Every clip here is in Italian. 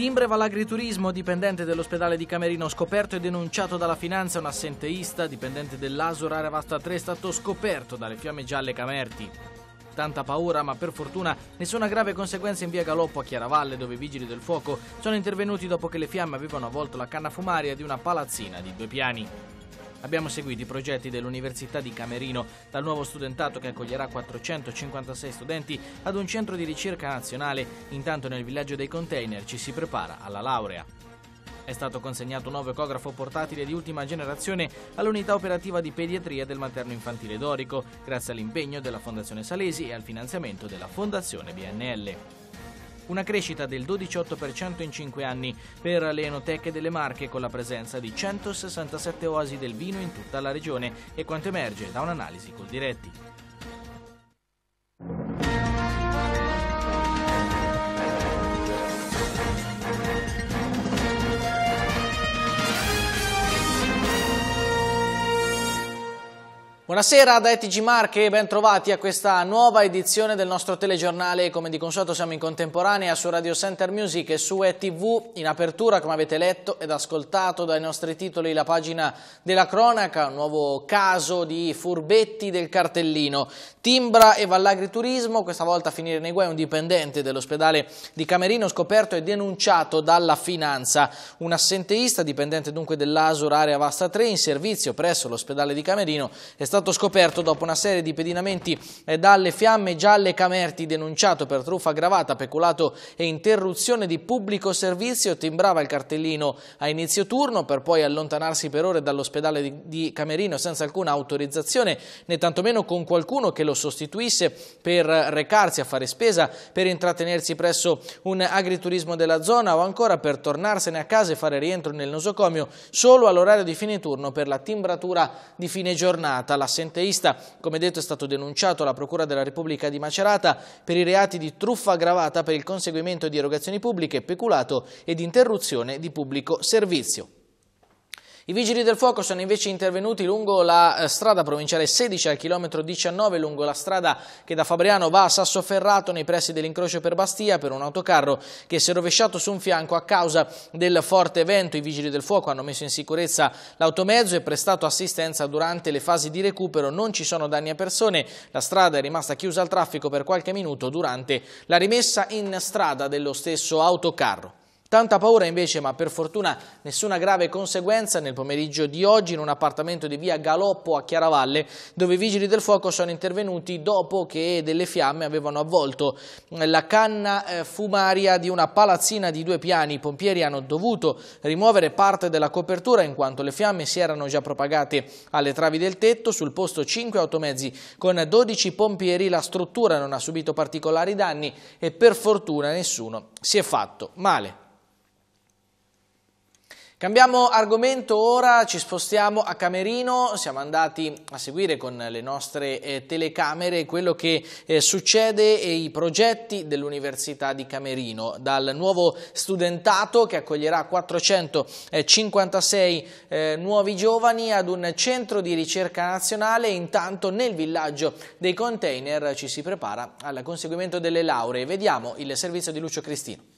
timbre va l'agriturismo, dipendente dell'ospedale di Camerino, scoperto e denunciato dalla finanza un assenteista, dipendente dell'Asura Aravasta 3, è stato scoperto dalle fiamme gialle Camerti. Tanta paura, ma per fortuna nessuna grave conseguenza in via Galoppo a Chiaravalle, dove i vigili del fuoco sono intervenuti dopo che le fiamme avevano avvolto la canna fumaria di una palazzina di due piani. Abbiamo seguito i progetti dell'Università di Camerino, dal nuovo studentato che accoglierà 456 studenti ad un centro di ricerca nazionale, intanto nel villaggio dei container ci si prepara alla laurea. È stato consegnato un nuovo ecografo portatile di ultima generazione all'unità operativa di pediatria del materno infantile Dorico, grazie all'impegno della Fondazione Salesi e al finanziamento della Fondazione BNL una crescita del 12,8% in 5 anni per le enoteche delle Marche con la presenza di 167 oasi del vino in tutta la regione e quanto emerge da un'analisi col diretti. Buonasera da ETG Marche e ben trovati a questa nuova edizione del nostro telegiornale. Come di consueto siamo in contemporanea su Radio Center Music e su ETV. In apertura, come avete letto ed ascoltato dai nostri titoli, la pagina della cronaca, un nuovo caso di furbetti del cartellino. Timbra e Vallagri Turismo, questa volta a finire nei guai un dipendente dell'ospedale di Camerino scoperto e denunciato dalla finanza. Un assenteista, dipendente dunque dell'Asur Area Vasta 3, in servizio presso l'ospedale di Camerino, è stato stato scoperto dopo una serie di pedinamenti eh, dalle fiamme gialle Camerti, denunciato per truffa aggravata, peculato e interruzione di pubblico servizio, timbrava il cartellino a inizio turno per poi allontanarsi per ore dall'ospedale di Camerino senza alcuna autorizzazione né tantomeno con qualcuno che lo sostituisse per recarsi a fare spesa, per intrattenersi presso un agriturismo della zona o ancora per tornarsene a casa e fare rientro nel nosocomio solo all'orario di fine turno per la timbratura di fine giornata. La assenteista, come detto è stato denunciato alla Procura della Repubblica di Macerata per i reati di truffa aggravata per il conseguimento di erogazioni pubbliche, peculato ed interruzione di pubblico servizio. I vigili del fuoco sono invece intervenuti lungo la eh, strada provinciale 16 al chilometro 19, lungo la strada che da Fabriano va a Sassoferrato nei pressi dell'incrocio per Bastia per un autocarro che si è rovesciato su un fianco a causa del forte vento. I vigili del fuoco hanno messo in sicurezza l'automezzo e prestato assistenza durante le fasi di recupero. Non ci sono danni a persone, la strada è rimasta chiusa al traffico per qualche minuto durante la rimessa in strada dello stesso autocarro. Tanta paura invece, ma per fortuna nessuna grave conseguenza nel pomeriggio di oggi in un appartamento di via Galoppo a Chiaravalle dove i vigili del fuoco sono intervenuti dopo che delle fiamme avevano avvolto la canna eh, fumaria di una palazzina di due piani. I pompieri hanno dovuto rimuovere parte della copertura in quanto le fiamme si erano già propagate alle travi del tetto. Sul posto 5 automezzi con 12 pompieri la struttura non ha subito particolari danni e per fortuna nessuno si è fatto male. Cambiamo argomento ora, ci spostiamo a Camerino, siamo andati a seguire con le nostre eh, telecamere quello che eh, succede e i progetti dell'Università di Camerino, dal nuovo studentato che accoglierà 456 eh, nuovi giovani ad un centro di ricerca nazionale, intanto nel villaggio dei container ci si prepara al conseguimento delle lauree. Vediamo il servizio di Lucio Cristino.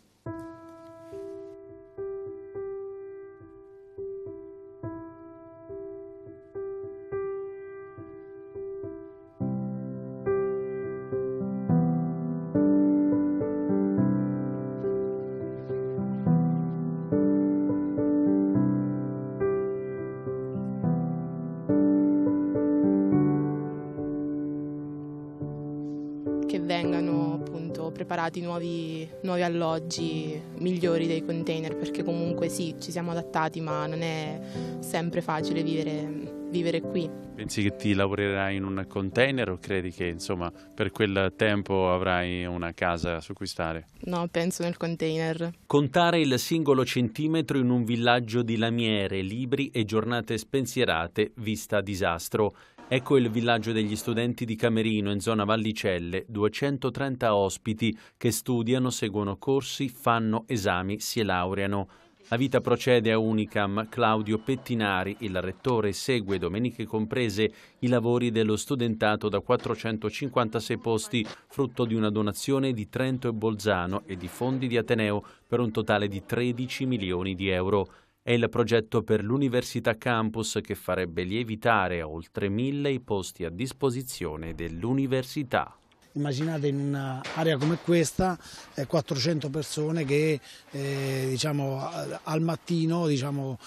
vengano appunto preparati nuovi, nuovi alloggi migliori dei container perché comunque sì ci siamo adattati ma non è sempre facile vivere vivere qui. Pensi che ti lavorerai in un container o credi che insomma per quel tempo avrai una casa su cui stare? No, penso nel container. Contare il singolo centimetro in un villaggio di lamiere, libri e giornate spensierate vista disastro. Ecco il villaggio degli studenti di Camerino in zona Vallicelle, 230 ospiti che studiano, seguono corsi, fanno esami, si laureano. La vita procede a Unicam. Claudio Pettinari, il rettore, segue domeniche comprese i lavori dello studentato da 456 posti, frutto di una donazione di Trento e Bolzano e di fondi di Ateneo per un totale di 13 milioni di euro. È il progetto per l'Università Campus che farebbe lievitare a oltre mille i posti a disposizione dell'università. Immaginate in un'area come questa 400 eh, persone che eh, diciamo, al mattino diciamo,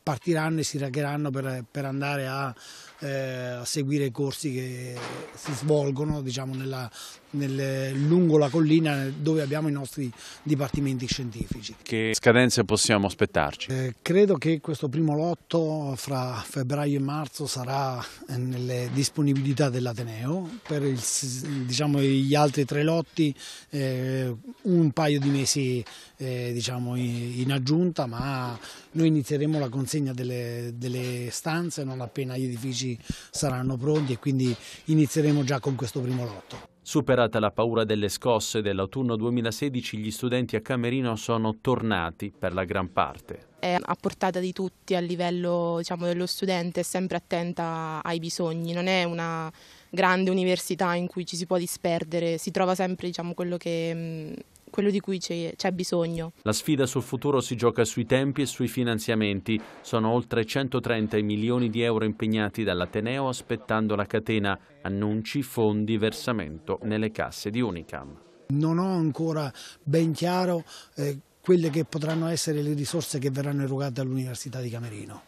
partiranno e si recheranno per, per andare a eh, a seguire i corsi che si svolgono diciamo, nella, nel, lungo la collina dove abbiamo i nostri dipartimenti scientifici. Che scadenze possiamo aspettarci? Eh, credo che questo primo lotto fra febbraio e marzo sarà eh, nelle disponibilità dell'Ateneo, per il, diciamo, gli altri tre lotti eh, un paio di mesi eh, diciamo in aggiunta, ma noi inizieremo la consegna delle, delle, stanze non appena gli edifici saranno pronti e quindi inizieremo già con questo primo lotto. Superata la paura delle scosse dell'autunno 2016, gli studenti a Camerino sono tornati per la gran parte. È a portata di tutti a livello diciamo, dello studente, sempre attenta ai bisogni, non è una grande università in cui ci si può disperdere, si trova sempre diciamo, quello che mm, quello di cui c'è bisogno. La sfida sul futuro si gioca sui tempi e sui finanziamenti. Sono oltre 130 i milioni di euro impegnati dall'Ateneo aspettando la catena. Annunci, fondi, versamento nelle casse di Unicam. Non ho ancora ben chiaro eh, quelle che potranno essere le risorse che verranno erogate all'Università di Camerino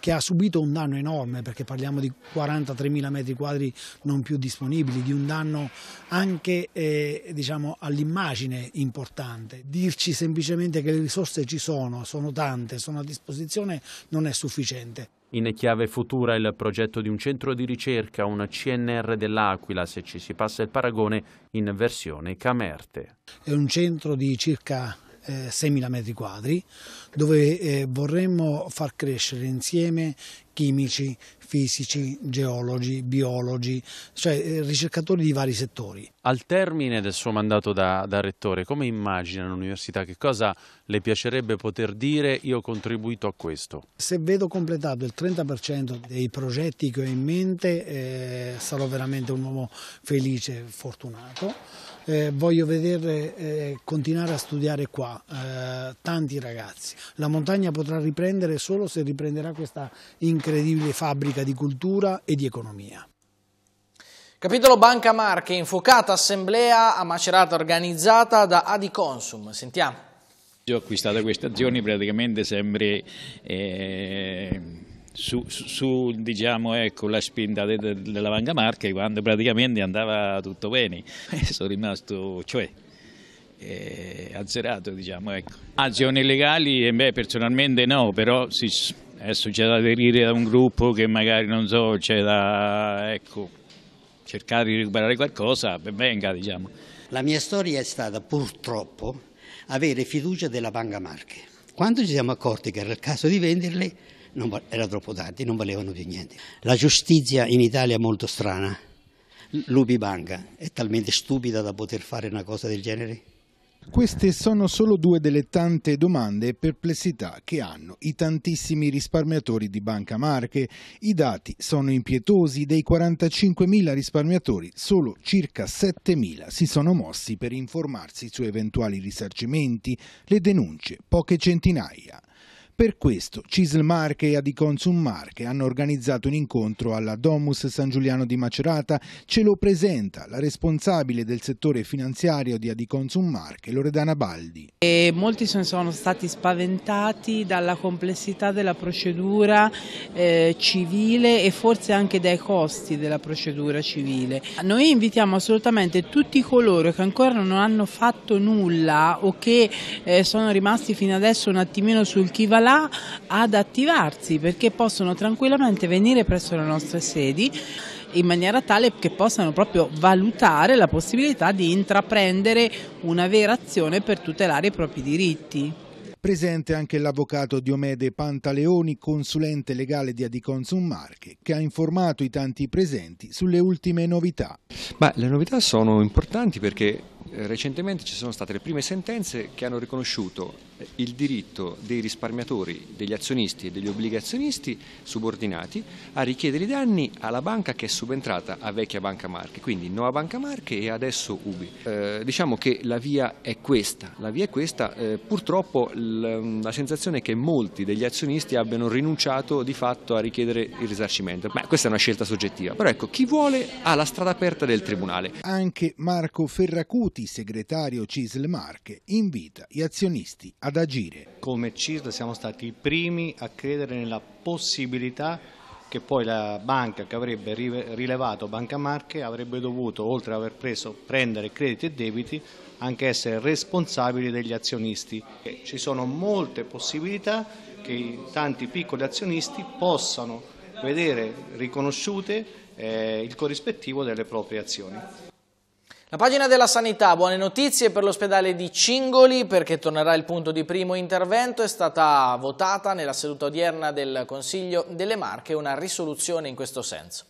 che ha subito un danno enorme perché parliamo di 43 mila metri quadri non più disponibili, di un danno anche eh, diciamo, all'immagine importante. Dirci semplicemente che le risorse ci sono, sono tante, sono a disposizione non è sufficiente. In chiave futura il progetto di un centro di ricerca, una CNR dell'Aquila, se ci si passa il paragone, in versione Camerte. È un centro di circa eh, 6.000 metri quadri dove eh, vorremmo far crescere insieme chimici, fisici, geologi, biologi, cioè eh, ricercatori di vari settori. Al termine del suo mandato da, da rettore, come immagina l'università? Che cosa le piacerebbe poter dire io ho contribuito a questo? Se vedo completato il 30% dei progetti che ho in mente eh, sarò veramente un uomo felice, e fortunato eh, voglio vedere eh, continuare a studiare qua eh, tanti ragazzi. La montagna potrà riprendere solo se riprenderà questa incredibile fabbrica di cultura e di economia. Capitolo Banca Marche, infuocata assemblea a Macerata organizzata da Adiconsum. Sentiamo. Ho acquistato queste azioni praticamente sempre eh, su, su, su diciamo, ecco, la spinta de, de, della Vanga Marche quando praticamente andava tutto bene. Eh, sono rimasto, cioè, eh, azzerato, diciamo, ecco. Azioni legali, eh, beh, personalmente no, però si, adesso c'è da aderire da un gruppo che magari, non so, c'è da, ecco, cercare di recuperare qualcosa, ben venga, diciamo. La mia storia è stata, purtroppo, avere fiducia della Vanga Marche. Quando ci siamo accorti che era il caso di venderle, non, era troppo tardi, non valevano più niente. La giustizia in Italia è molto strana. L'Ubi Banca è talmente stupida da poter fare una cosa del genere? Queste sono solo due delle tante domande e perplessità che hanno i tantissimi risparmiatori di Banca Marche. I dati sono impietosi, dei 45.000 risparmiatori solo circa 7.000 si sono mossi per informarsi su eventuali risarcimenti, le denunce poche centinaia. Per questo Cisl Marche e Adiconsum Marche hanno organizzato un incontro alla Domus San Giuliano di Macerata. Ce lo presenta la responsabile del settore finanziario di Adiconsum Marche, Loredana Baldi. E molti sono stati spaventati dalla complessità della procedura eh, civile e forse anche dai costi della procedura civile. Noi invitiamo assolutamente tutti coloro che ancora non hanno fatto nulla o che eh, sono rimasti fino adesso un attimino sul chi va là là ad attivarsi perché possono tranquillamente venire presso le nostre sedi in maniera tale che possano proprio valutare la possibilità di intraprendere una vera azione per tutelare i propri diritti. Presente anche l'avvocato Diomede Pantaleoni, consulente legale di Adiconsum Marche, che ha informato i tanti presenti sulle ultime novità. Beh, le novità sono importanti perché eh, recentemente ci sono state le prime sentenze che hanno riconosciuto il diritto dei risparmiatori, degli azionisti e degli obbligazionisti subordinati a richiedere i danni alla banca che è subentrata a vecchia Banca Marche, quindi Nuova Banca Marche e adesso Ubi. Eh, diciamo che la via è questa, la via è questa eh, purtroppo la sensazione è che molti degli azionisti abbiano rinunciato di fatto a richiedere il risarcimento, ma questa è una scelta soggettiva, però ecco chi vuole ha la strada aperta del Tribunale. Anche Marco Ferracuti, segretario CISL Marche, invita gli azionisti a ad agire. Come CISL siamo stati i primi a credere nella possibilità che poi la banca che avrebbe rilevato Banca Marche avrebbe dovuto, oltre ad aver preso, prendere crediti e debiti, anche essere responsabili degli azionisti. Ci sono molte possibilità che tanti piccoli azionisti possano vedere riconosciute eh, il corrispettivo delle proprie azioni. La pagina della sanità, buone notizie per l'ospedale di Cingoli perché tornerà il punto di primo intervento, è stata votata nella seduta odierna del Consiglio delle Marche una risoluzione in questo senso.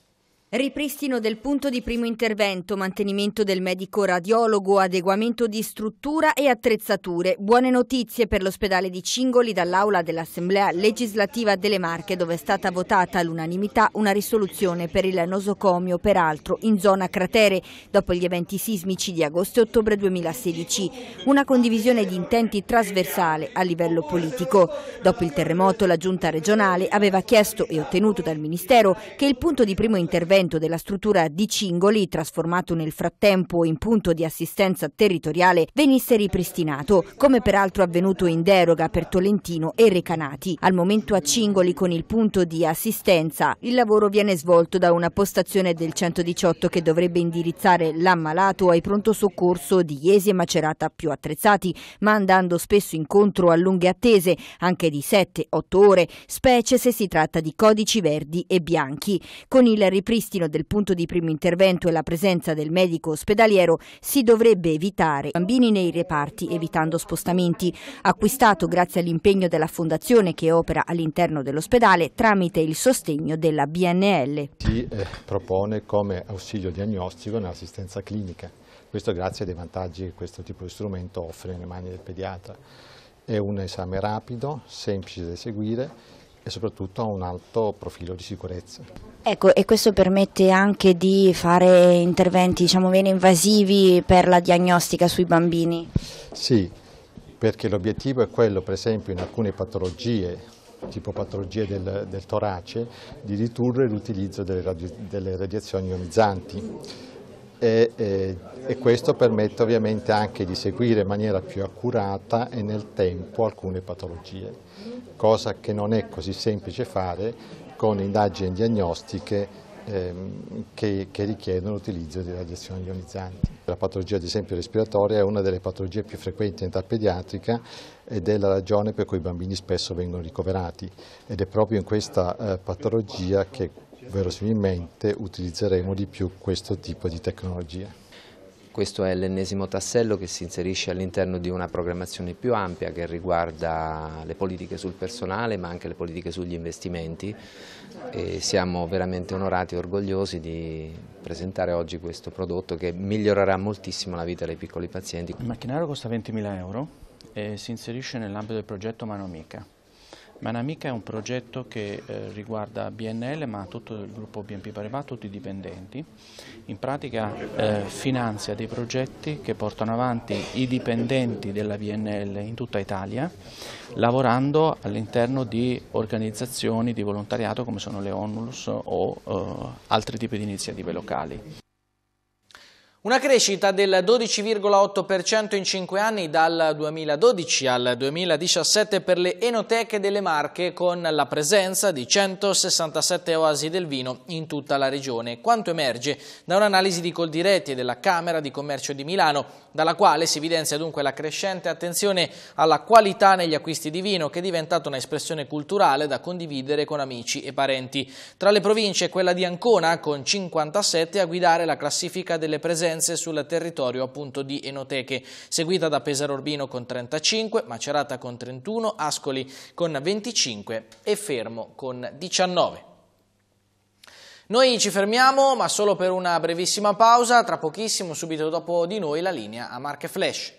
Ripristino del punto di primo intervento, mantenimento del medico radiologo, adeguamento di struttura e attrezzature. Buone notizie per l'ospedale di Cingoli dall'aula dell'Assemblea legislativa delle Marche dove è stata votata all'unanimità una risoluzione per il nosocomio, peraltro in zona cratere, dopo gli eventi sismici di agosto e ottobre 2016. Una condivisione di intenti trasversale a livello politico. Dopo il terremoto la giunta regionale aveva chiesto e ottenuto dal Ministero che il punto di primo intervento intervento della struttura di Cingoli, trasformato nel frattempo in punto di assistenza territoriale, venisse ripristinato, come peraltro avvenuto in deroga per Tolentino e Recanati. Al momento a Cingoli con il punto di assistenza il lavoro viene svolto da una postazione del 118 che dovrebbe indirizzare l'ammalato ai pronto soccorso di Iesi e Macerata più attrezzati, ma andando spesso incontro a lunghe attese, anche di 7-8 ore, specie se si tratta di codici verdi e bianchi. Con il ripristino ripristino del punto di primo intervento e la presenza del medico ospedaliero si dovrebbe evitare bambini nei reparti evitando spostamenti. Acquistato grazie all'impegno della fondazione che opera all'interno dell'ospedale tramite il sostegno della BNL. Si eh, propone come ausilio diagnostico nell'assistenza clinica. Questo grazie ai vantaggi che questo tipo di strumento offre nelle mani del pediatra. È un esame rapido, semplice da eseguire e soprattutto a un alto profilo di sicurezza. Ecco, e questo permette anche di fare interventi diciamo, meno invasivi per la diagnostica sui bambini? Sì, perché l'obiettivo è quello, per esempio, in alcune patologie tipo patologie del, del torace, di ridurre l'utilizzo delle, delle radiazioni ionizzanti e, e, eh, e, questo permette ovviamente anche di seguire in maniera più accurata e nel tempo alcune patologie, cosa che non è così semplice fare con indagini diagnostiche ehm, che, che, richiedono l'utilizzo di radiazioni ionizzanti. La patologia ad esempio respiratoria è una delle patologie più frequenti in età pediatrica ed è la ragione per cui i bambini spesso vengono ricoverati ed è proprio in questa eh, patologia che verosimilmente utilizzeremo di più questo tipo di tecnologie. Questo è l'ennesimo tassello che si inserisce all'interno di una programmazione più ampia che riguarda le politiche sul personale ma anche le politiche sugli investimenti e siamo veramente onorati e orgogliosi di presentare oggi questo prodotto che migliorerà moltissimo la vita dei piccoli pazienti. Il macchinario costa 20.000 euro e si inserisce nell'ambito del progetto Mano Amica. Manamica è un progetto che eh, riguarda BNL ma tutto il gruppo BNP Paribas, tutti i dipendenti. In pratica eh, finanzia dei progetti che portano avanti i dipendenti della BNL in tutta Italia lavorando all'interno di organizzazioni di volontariato come sono le ONULUS o eh, altri tipi di iniziative locali. Una crescita del 12,8% in 5 anni dal 2012 al 2017 per le enoteche delle Marche con la presenza di 167 oasi del vino in tutta la regione, quanto emerge da un'analisi di Coldiretti e della Camera di Commercio di Milano, dalla quale si evidenzia dunque la crescente attenzione alla qualità negli acquisti di vino che è diventata un'espressione culturale da condividere con amici e parenti. Tra le province quella di Ancona con 57 a guidare la classifica delle presenze presenze sul territorio appunto di Enoteche, seguita da Pesaro Urbino con 35, Macerata con 31, Ascoli con 25 e Fermo con 19. Noi ci fermiamo, ma solo per una brevissima pausa, tra pochissimo, subito dopo di noi, la linea a Marche Flash.